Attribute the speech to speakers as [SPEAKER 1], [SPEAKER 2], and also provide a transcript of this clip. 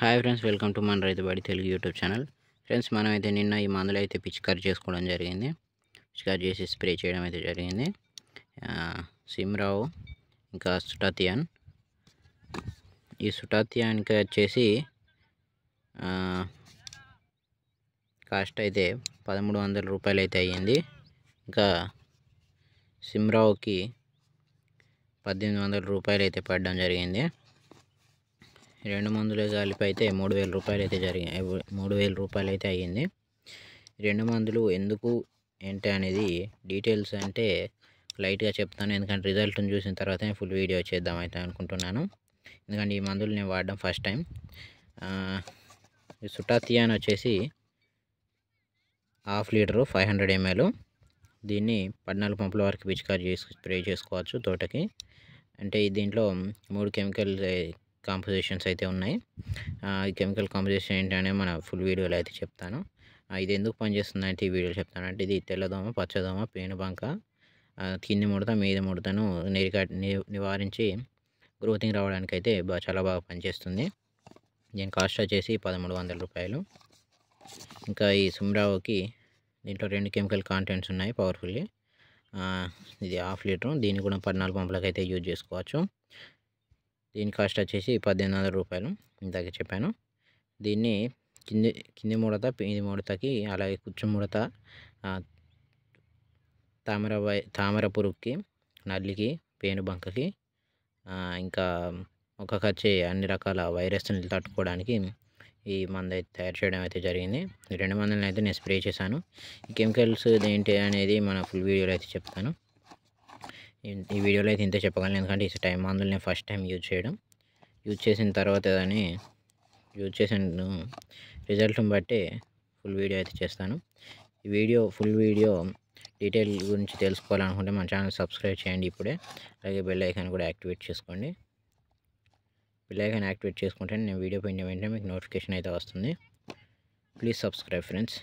[SPEAKER 1] hi friends welcome to మన Raithubadi Telugu YouTube channel friends మనమైతే నిన్న ఈ మందులు అయితే పిచికారి చేసుకోవడం జరిగింది పిచికారి చేసి స్ప్రే చేయడం అయితే జరిగింది సిమ్రావు ఇంకా సుటాతియాన్ ఈ సుటాతియాన్కి వచ్చేసి కాస్ట్ అయితే పదమూడు వందల రూపాయలు అయితే అయ్యింది ఇంకా సిమ్రావుకి పద్దెనిమిది వందల రూపాయలు అయితే పడడం జరిగింది రెండు మందులు జాలిపై అయితే మూడు వేల రూపాయలు అయితే జరిగి మూడు వేల రూపాయలు అయితే అయ్యింది రెండు మందులు ఎందుకు ఏంటి అనేది డీటెయిల్స్ అంటే లైట్గా చెప్తాను ఎందుకంటే రిజల్ట్ని చూసిన తర్వాత ఫుల్ వీడియో చేద్దాం అయితే అనుకుంటున్నాను ఎందుకంటే ఈ మందులు నేను వాడడం ఫస్ట్ టైం సుటాతియాన్ వచ్చేసి half litre five hundred ML దీన్ని పద్నాలుగు పంపుల వరకు పిచికారి చేసి స్ప్రే చేసుకోవచ్చు తోటకి అంటే దీంట్లో మూడు కెమికల్ కాంపోజిషన్స్ అయితే ఉన్నాయి ఈ కెమికల్ కాంపోజిషన్ ఏంటనే మన ఫుల్ వీడియోలో అయితే చెప్తాను ఇది ఎందుకు పనిచేస్తుంది అంటే ఈ వీడియోలో చెప్తాను అంటే ఇది తెల్లదోమ పచ్చదోమ పేనుబంక కింది ముడత మీద ముడతను నిరికా నివారించి గ్రోతింగ్ రావడానికి అయితే చాలా బాగా పనిచేస్తుంది దీని కాస్ట్ వచ్చేసి పదమూడు వందల రూపాయలు ఇంకా ఈ సుమ్రావుకి దీంట్లో రెండు కెమికల్ కాంటెంట్స్ ఉన్నాయి పవర్ఫుల్లీ ఇది హాఫ్ లీటర్ దీన్ని కూడా పద్నాలుగు పంపులకైతే యూజ్ చేసుకోవచ్చు దీని కాస్ట్ వచ్చేసి పద్దెనిమిది వందల రూపాయలు ఇందాక చెప్పాను దీన్ని కింది కింది ముడత పిండి ముడతకి అలాగే కుచ్చు ముడత తామర తామర పురుగుకి నల్లికి పేను బంకకి ఇంకా ఒక్కొక్కచ్చి అన్ని రకాల వైరస్ని తట్టుకోవడానికి ఈ మందు అయితే తయారు చేయడం అయితే జరిగింది రెండు మందులను అయితే నేను స్ప్రే చేశాను ఈ కెమికల్స్ ఏంటి అనేది మన ఫుల్ వీడియోలో అయితే చెప్తాను ఈ వీడియోలో అయితే ఇంత చెప్పగలను ఎందుకంటే ఈ టైం అందులో నేను ఫస్ట్ టైం యూజ్ చేయడం యూజ్ చేసిన తర్వాత దాన్ని యూజ్ చేసిన రిజల్ట్ని బట్టి ఫుల్ వీడియో అయితే చేస్తాను ఈ వీడియో ఫుల్ వీడియో డీటెయిల్ గురించి తెలుసుకోవాలనుకుంటే మన ఛానల్ సబ్స్క్రైబ్ చేయండి ఇప్పుడే అలాగే బెల్ ఐకాన్ కూడా యాక్టివేట్ చేసుకోండి బెల్ ఐకాన్ యాక్టివేట్ చేసుకుంటే నేను వీడియో పోయిన వెంటనే మీకు నోటిఫికేషన్ అయితే వస్తుంది ప్లీజ్ సబ్స్క్రైబ్ ఫ్రెండ్స్